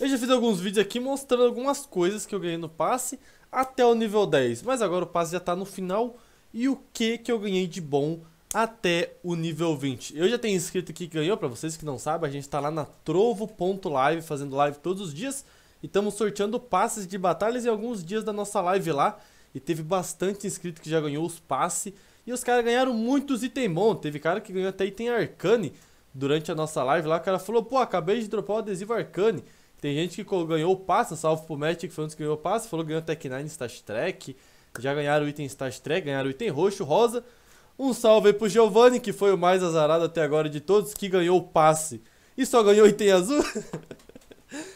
Eu já fiz alguns vídeos aqui mostrando algumas coisas que eu ganhei no passe até o nível 10. Mas agora o passe já está no final e o que que eu ganhei de bom até o nível 20. Eu já tenho inscrito aqui que ganhou, para vocês que não sabem, a gente está lá na trovo.live fazendo live todos os dias. E estamos sorteando passes de batalhas e alguns dias da nossa live lá. E teve bastante inscrito que já ganhou os passes. E os caras ganharam muitos itens bons. Teve cara que ganhou até item Arcane durante a nossa live lá. O cara falou, pô, acabei de dropar o adesivo Arcane. Tem gente que ganhou o passe, salvo pro Magic, que foi um dos que ganhou o passe, falou que ganhou Tech 9 Stash Trek. Já ganharam o item Stash Trek, ganharam o item roxo, rosa. Um salve aí pro Giovanni, que foi o mais azarado até agora de todos, que ganhou o passe e só ganhou item azul.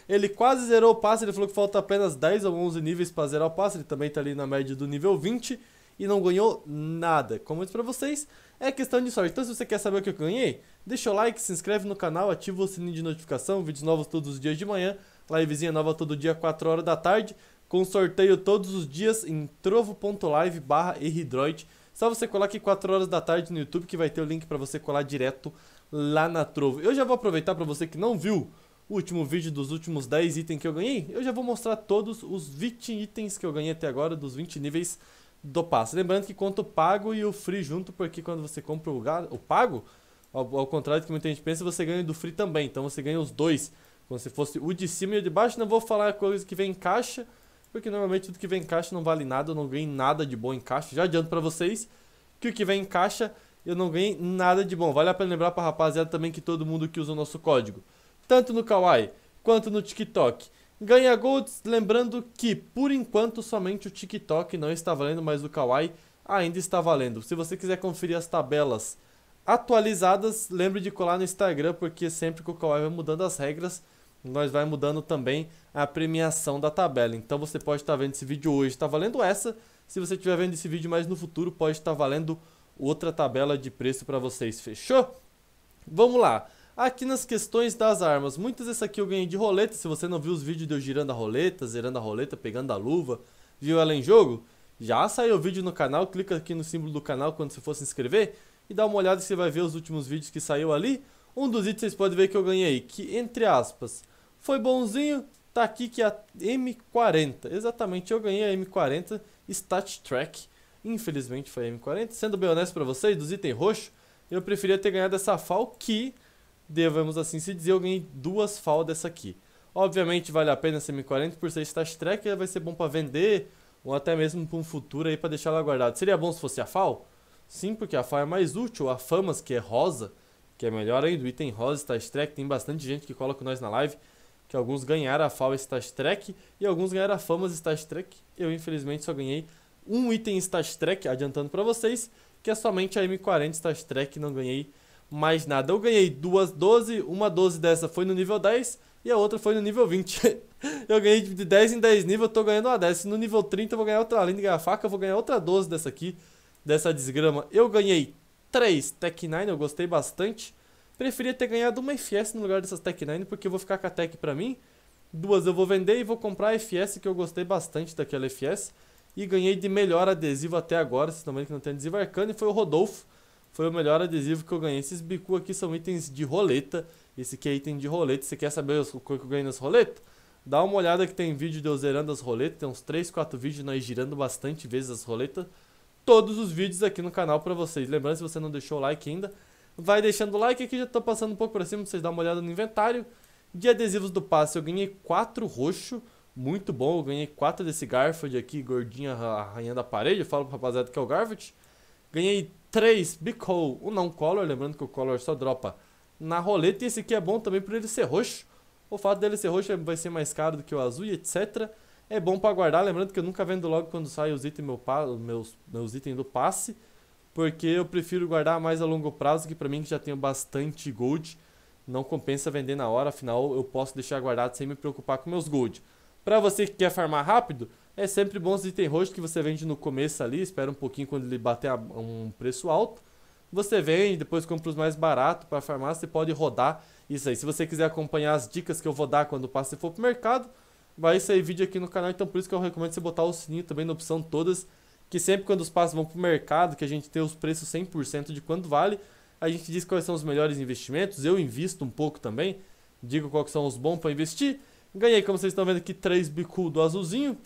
ele quase zerou o passe, ele falou que falta apenas 10 ou 11 níveis para zerar o passe, ele também tá ali na média do nível 20 e não ganhou nada. Como eu disse pra vocês, é questão de sorte. Então se você quer saber o que eu ganhei, deixa o like, se inscreve no canal, ativa o sininho de notificação, vídeos novos todos os dias de manhã, livezinha nova todo dia, 4 horas da tarde, com sorteio todos os dias em trovo.live barra Só você colar aqui 4 horas da tarde no YouTube que vai ter o link para você colar direto lá na Trovo. Eu já vou aproveitar para você que não viu o último vídeo dos últimos 10 itens que eu ganhei, eu já vou mostrar todos os 20 itens que eu ganhei até agora, dos 20 níveis do passe. Lembrando que conta o pago e o free junto, porque quando você compra o, o pago, ao, ao, contrário do que muita gente pensa, você ganha do free também. Então você ganha os dois. Como se fosse o de cima e o de baixo. Não vou falar coisas que vem em caixa, porque normalmente tudo que vem em caixa não vale nada. Eu não ganhei nada de bom em caixa. Já adianto para vocês que o que vem em caixa eu não ganhei nada de bom. Vale a pena lembrar para rapaziada também que todo mundo que usa o nosso código, tanto no Kawaii quanto no TikTok ganha golds. Lembrando que, por enquanto, somente o TikTok não está valendo, mas o Kawaii ainda está valendo. Se você quiser conferir as tabelas atualizadas, lembre de colar no Instagram, porque sempre que o Kawaii vai mudando as regras, nós vai mudando também a premiação da tabela. Então você pode estar vendo esse vídeo hoje, está valendo essa. Se você estiver vendo esse vídeo mais no futuro, pode estar valendo outra tabela de preço para vocês. Fechou? Vamos lá. Aqui nas questões das armas, muitas dessa aqui eu ganhei de roleta. Se você não viu os vídeos de eu girando a roleta, zerando a roleta, pegando a luva, viu ela em jogo, já saiu o vídeo no canal, clica aqui no símbolo do canal quando você for se inscrever e dá uma olhada que você vai ver os últimos vídeos que saiu ali. Um dos itens vocês podem ver que eu ganhei, que entre aspas, foi bonzinho, tá aqui que é a M40. Exatamente, eu ganhei a M40 Stat Track. Infelizmente foi a M40. Sendo bem honesto pra vocês, dos itens roxo, eu preferia ter ganhado essa FAL que devemos assim se dizer, eu ganhei duas FAL dessa aqui. Obviamente vale a pena ser 40 por ser Stat Tracker, vai ser bom para vender, ou até mesmo para um futuro aí para deixar ela guardada. Seria bom se fosse a FAL? Sim, porque a FAL é mais útil, a Famas, que é rosa, que é melhor ainda, o item rosa, Stash Track, tem bastante gente que coloca nós na live, que alguns ganharam a FAL Stash Track, e alguns ganharam a Famas Stash Track, eu infelizmente só ganhei um item Stash Track, adiantando para vocês, que é somente a M40 Stash Track, não ganhei mais nada. Eu ganhei duas 12, uma 12 dessa foi no nível 10 e a outra foi no nível 20. eu ganhei de 10 em 10 níveis, eu tô ganhando uma 10 No nível 30 eu vou ganhar outra, além de ganhar faca, eu vou ganhar outra 12 dessa aqui, dessa desgrama. Eu ganhei 3 Tech 9, eu gostei bastante. Preferia ter ganhado uma FS no lugar dessas Tech 9, porque eu vou ficar com a Tech pra mim. Duas eu vou vender e vou comprar a FS, que eu gostei bastante daquela FS. E ganhei de melhor adesivo até agora, se não me engano que não tem adesivo arcano, e foi o Rodolfo. Foi o melhor adesivo que eu ganhei. Esses bicu aqui são itens de roleta. Esse aqui é item de roleta. Você quer saber o que eu ganhei nas roletas? Dá uma olhada que tem vídeo de eu zerando as roletas. Tem uns 3, 4 vídeos nós girando bastante vezes as roletas. Todos os vídeos aqui no canal pra vocês. Lembrando, se você não deixou o like ainda, vai deixando o like aqui. Já tô passando um pouco pra cima pra vocês darem uma olhada no inventário. De adesivos do passe, eu ganhei 4 roxo. Muito bom, eu ganhei 4 desse Garfield aqui, gordinha arranhando a parede. Eu falo pro rapaziada que é o Garfield. Ganhei 3, Bicol, o não color, lembrando que o color só dropa na roleta. E esse aqui é bom também por ele ser roxo. O fato dele ser roxo é, vai ser mais caro do que o azul e etc. É bom para guardar, lembrando que eu nunca vendo logo quando sai os itens meu pa, meus, meus itens do passe, porque eu prefiro guardar mais a longo prazo, que para mim que já tenho bastante gold, não compensa vender na hora, afinal eu posso deixar guardado sem me preocupar com meus gold. Para você que quer farmar rápido, é sempre bom os itens roxos que você vende no começo ali, espera um pouquinho quando ele bater um preço alto. Você vende, depois compra os mais baratos para farmar, você pode rodar isso aí. Se você quiser acompanhar as dicas que eu vou dar quando o passe for pro mercado, vai sair vídeo aqui no canal, então por isso que eu recomendo você botar o sininho também na opção todas, que sempre quando os passos vão pro mercado, que a gente tem os preços 100% de quanto vale, a gente diz quais são os melhores investimentos, eu invisto um pouco também, digo quais são os bons para investir, Ganhei, como vocês estão vendo aqui, 3 bicu do azulzinho.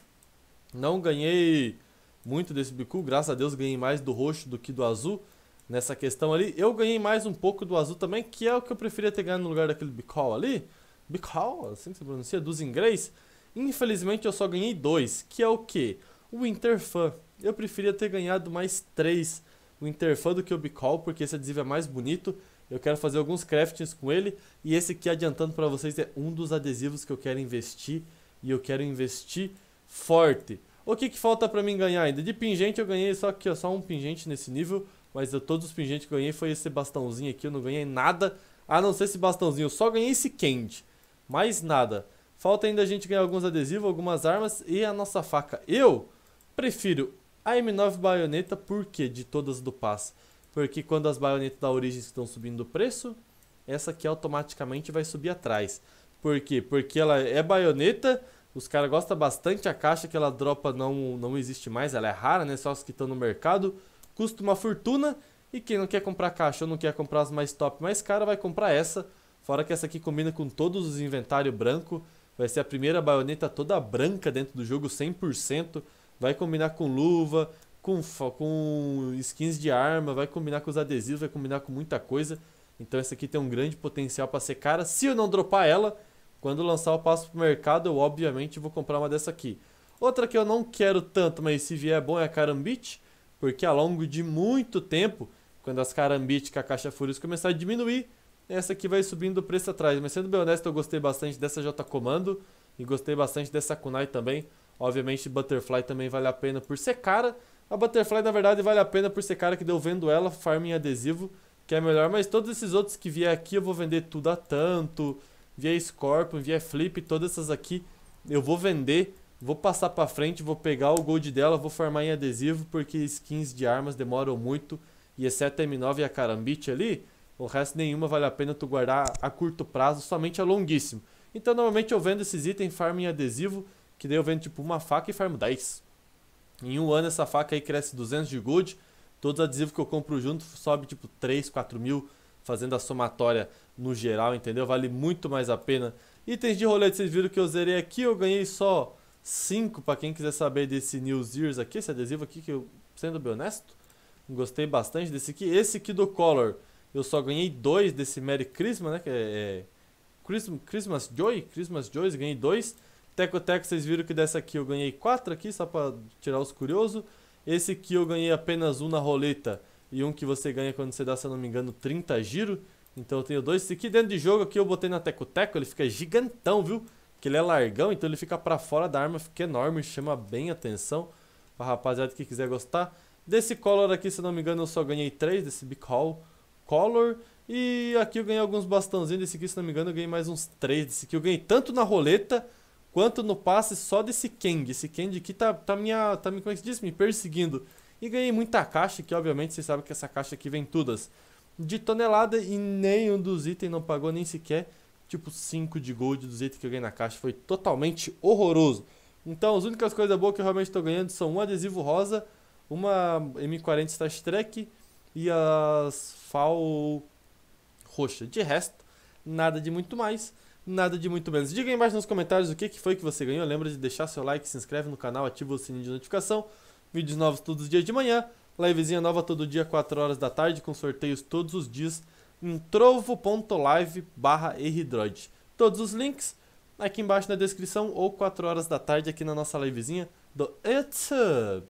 Não ganhei muito desse bicu, graças a Deus ganhei mais do roxo do que do azul nessa questão ali. Eu ganhei mais um pouco do azul também, que é o que eu preferia ter ganho no lugar daquele bicol ali. Bicol, assim que se pronuncia, dos inglês. Infelizmente eu só ganhei dois, que é o que? O Interfan. Eu preferia ter ganhado mais três o Interfã do Cube Call, porque esse adesivo é mais bonito. Eu quero fazer alguns craftings com ele. E esse aqui, adiantando para vocês, é um dos adesivos que eu quero investir. E eu quero investir forte. O que, que falta para mim ganhar ainda? De pingente eu ganhei só aqui, ó, só um pingente nesse nível. Mas eu, todos os pingentes que eu ganhei foi esse bastãozinho aqui. Eu não ganhei nada, a não ser esse bastãozinho. Eu só ganhei esse candy. Mais nada. Falta ainda a gente ganhar alguns adesivos, algumas armas e a nossa faca. Eu prefiro a M9 baioneta, por que De todas do pass? Porque quando as baionetas da origem estão subindo o preço, essa aqui automaticamente vai subir atrás. Por quê? Porque ela é baioneta, os caras gostam bastante, a caixa que ela dropa não, não existe mais, ela é rara, né? Só os que estão no mercado. Custa uma fortuna e quem não quer comprar caixa ou não quer comprar as mais top, mais cara, vai comprar essa. Fora que essa aqui combina com todos os inventários branco. Vai ser a primeira baioneta toda branca dentro do jogo, 100% vai combinar com luva, com, com skins de arma, vai combinar com os adesivos, vai combinar com muita coisa. Então essa aqui tem um grande potencial para ser cara. Se eu não dropar ela, quando lançar o passo pro mercado, eu obviamente vou comprar uma dessa aqui. Outra que eu não quero tanto, mas se vier é bom é a Carambit, porque ao longo de muito tempo, quando as Carambit com a caixa Furious começar a diminuir, essa aqui vai subindo o preço atrás. Mas sendo bem honesto, eu gostei bastante dessa J Comando e gostei bastante dessa Kunai também. Obviamente, Butterfly também vale a pena por ser cara. A Butterfly, na verdade, vale a pena por ser cara que deu vendo ela, farm em adesivo, que é melhor. Mas todos esses outros que vier aqui, eu vou vender tudo a tanto. Via Scorpion, via Flip, todas essas aqui, eu vou vender. Vou passar pra frente, vou pegar o gold dela, vou farmar em adesivo, porque skins de armas demoram muito. E exceto a M9 e a Carambit ali, o resto nenhuma vale a pena tu guardar a curto prazo, somente a longuíssimo. Então normalmente eu vendo esses itens, farm em adesivo que daí eu vendo tipo uma faca e farmo 10. Em um ano essa faca aí cresce 200 de gold. Todos os adesivos que eu compro junto sobe tipo 3, 4 mil. Fazendo a somatória no geral, entendeu? Vale muito mais a pena. Itens de rolete, vocês viram que eu zerei aqui. Eu ganhei só 5 para quem quiser saber desse New Year's aqui. Esse adesivo aqui que eu, sendo bem honesto, gostei bastante desse aqui. Esse aqui do Color, eu só ganhei 2 desse Merry Christmas, né? Que é, é Christmas, Christmas Joy. Christmas Joy, ganhei 2. Teco Teco, vocês viram que dessa aqui eu ganhei 4 aqui, só pra tirar os curiosos. Esse aqui eu ganhei apenas um na roleta e um que você ganha quando você dá, se eu não me engano, 30 giro. Então eu tenho dois. Esse aqui dentro de jogo aqui eu botei na Teco Teco, ele fica gigantão, viu? Que ele é largão, então ele fica pra fora da arma, fica enorme, chama bem atenção. Pra rapaziada que quiser gostar. Desse Color aqui, se eu não me engano, eu só ganhei 3 desse Big Hall Color. E aqui eu ganhei alguns bastãozinhos desse aqui, se não me engano, eu ganhei mais uns 3 desse aqui. Eu ganhei tanto na roleta quanto no passe só desse Kang. Esse Kang aqui tá, tá, minha, tá como é que se diz? me perseguindo. E ganhei muita caixa, que obviamente vocês sabem que essa caixa aqui vem todas. De tonelada e nenhum dos itens não pagou nem sequer. Tipo 5 de gold dos itens que eu ganhei na caixa. Foi totalmente horroroso. Então as únicas coisas boas que eu realmente estou ganhando são um adesivo rosa, uma M40 Star Trek e as FAL roxa. De resto, nada de muito mais nada de muito menos. Diga aí embaixo nos comentários o que, que foi que você ganhou. Lembra de deixar seu like, se inscreve no canal, ativa o sininho de notificação. Vídeos novos todos os dias de manhã. Livezinha nova todo dia, 4 horas da tarde, com sorteios todos os dias em trovo.live barra Todos os links aqui embaixo na descrição ou 4 horas da tarde aqui na nossa livezinha do YouTube.